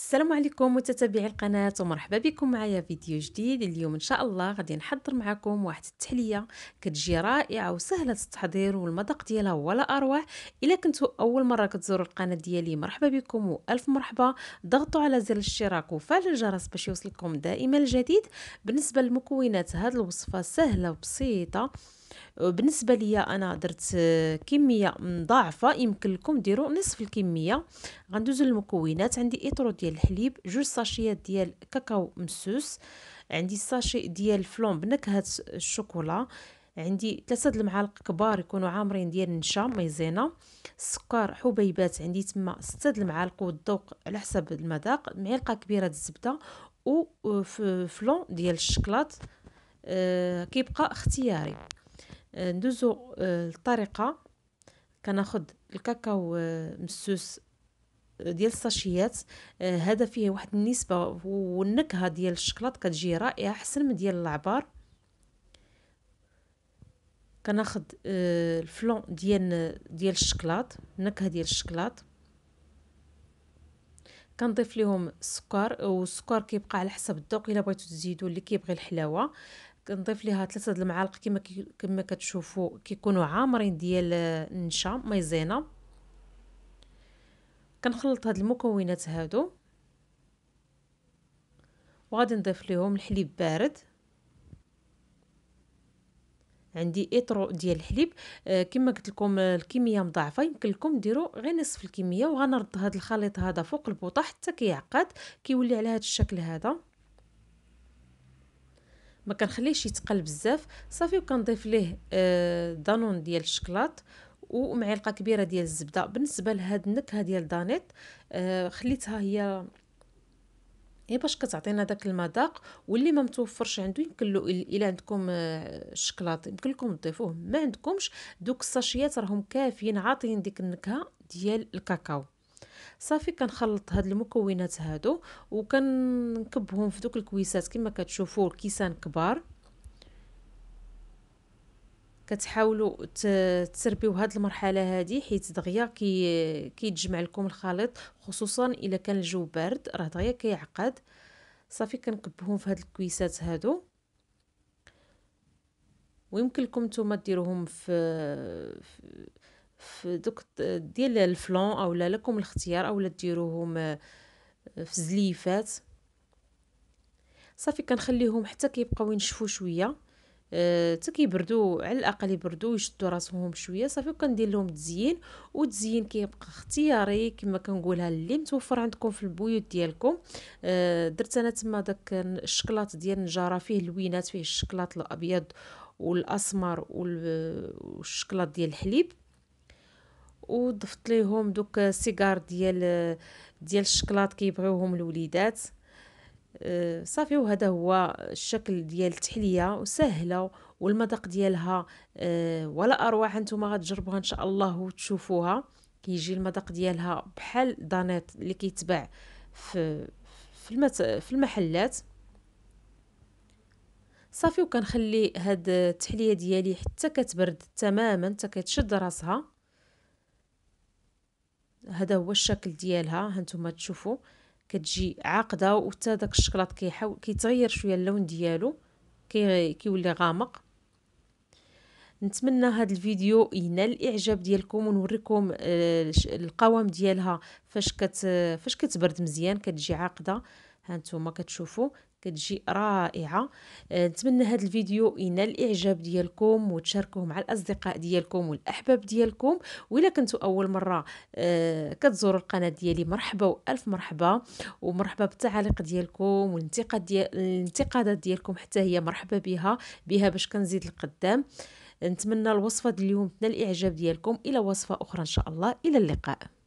السلام عليكم متتابعي القناة ومرحبا بكم معايا فيديو جديد اليوم إن شاء الله غادي نحضر معكم واحد التحلية كتجي رائعة وسهلة التحضير والمذاق ديالها ولا أروع إلا كنتو أول مرة كتزوروا القناة ديالي مرحبا بكم وألف مرحبا ضغطوا على زر الاشتراك وفعل الجرس باش يوصلكم دائما الجديد بالنسبة لمكونات هذه الوصفة سهلة وبسيطة بالنسبه ليا انا درت كميه مضاعفه يمكن لكم ديروا نصف الكميه غندوزو للمكونات عندي اطرو ديال الحليب جوج ساشيات ديال كاكاو مسوس عندي ساشي ديال فلون بنكهه الشوكولا عندي ثلاثة المعالق كبار يكونوا عامرين ديال النشا ميزينا السكر حبيبات عندي تما ستة المعالق والذوق على حسب المذاق معلقة كبيرة د الزبدة وفلون آه، فلون ديال الشكلاط أه كيبقى اختياري آه، ندوزو آه، الطريقة كناخد الكاكاو آه، مسوس ديال الساشيات هذا فيه واحد النسبه والنكهه ديال الشكلاط كتجي رائعه احسن من ديال العبار كناخد الفلون ديال ديال الشكلاط النكهه ديال الشكلاط كنضيف ليهم السكر والسكر كيبقى على حسب الذوق الا بغيتو تزيدوا اللي كيبغي الحلاوه كنضيف ليها ثلاثه د المعالق كما كما كتشوفوا كيكونوا عامرين ديال آه، النشا مايزينا كنخلط هاد المكونات هادو وغادي نضيف ليهم الحليب بارد عندي اطرو ديال الحليب آه كما قلت لكم آه، الكميه مضاعفه يمكن لكم ديروا غير نصف الكميه وغنرد هذا الخليط هذا فوق البوطه حتى كيعقد كيولي على هذا الشكل هذا ما كنخليهش يتقل بزاف صافي وكنضيف ليه آه، دانون ديال الشكلاط ومعلقه كبيره ديال الزبده بالنسبه لهاد النكهه ديال دانيت آه، خليتها هي هي إيه، باش كتعطينا داك المذاق واللي ما متوفرش عنده يمكن له الا عندكم آه، الشكلاط يمكن لكم تضيفوه ما عندكمش دوك الساشيات راهم كافيين عاطيين ديك النكهه ديال الكاكاو صافي كنخلط هاد المكونات هادو وكنكبهم في دوك الكويسات كما كتشوفوا الكيسان كبار كتحاولوا تسربيو هاد المرحله هادي حيت دغيا كي كيتجمع لكم الخليط خصوصا الا كان الجو بارد راه دغيا كيعقد صافي كنكبهم في هاد الكويسات هادو ويمكن لكم نتوما ديروهم في, في في دوك ديال الفلون اولا لكم الاختيار اولا ديروهم آه، في زليفات صافي كنخليهم حتى كيبقاو ينشفوا شويه آه، حتى كيبردوا على الاقل يبردوا يشدوا راسهم شويه صافي وكندير لهم التزيين والتزيين كيبقى اختياري كما كنقولها اللي متوفر عندكم في البيوت ديالكم آه، درت انا تما داك الشكلاط ديال النجاره فيه اللوينات فيه الشكلاط الابيض والاسمر والشكلاط ديال الحليب وضفت ليهم دوك السيجار ديال ديال الشكلاط كيبغيوهم الوليدات آه، صافي وهذا هو الشكل ديال التحليه وسهله والمذاق ديالها آه، ولا اروع نتوما غتجربوها ان شاء الله وتشوفوها كيجي المذاق ديالها بحال دانيت اللي كيتباع في في المحلات صافي وكنخلي هاد التحليه ديالي حتى كتبرد تماما حتى كتشد راسها هذا هو الشكل ديالها هانتوما تشوفوا كتجي عاقده وحتى داك الشكلاط كيحاول كيتغير شويه اللون ديالو كي كيولي غامق نتمنى هذا الفيديو ينال الاعجاب ديالكم ونوريكم آه، القوام ديالها فاش كت فاش كتبرد مزيان كتجي عاقده هانتوما كتشوفوا كتجي رائعه آه، نتمنى هذا الفيديو ينال الاعجاب ديالكم وتشاركوه مع الاصدقاء ديالكم والاحباب ديالكم وإلا كنتوا اول مره آه، كتزوروا القناه ديالي مرحبا والف مرحبا ومرحبا بالتعاليق ديالكم والانتقاد ديال الانتقادات ديالكم حتى هي مرحبا بها بها باش كنزيد القدام نتمنى الوصفه ديال اليوم تنال الاعجاب ديالكم الى وصفه اخرى ان شاء الله الى اللقاء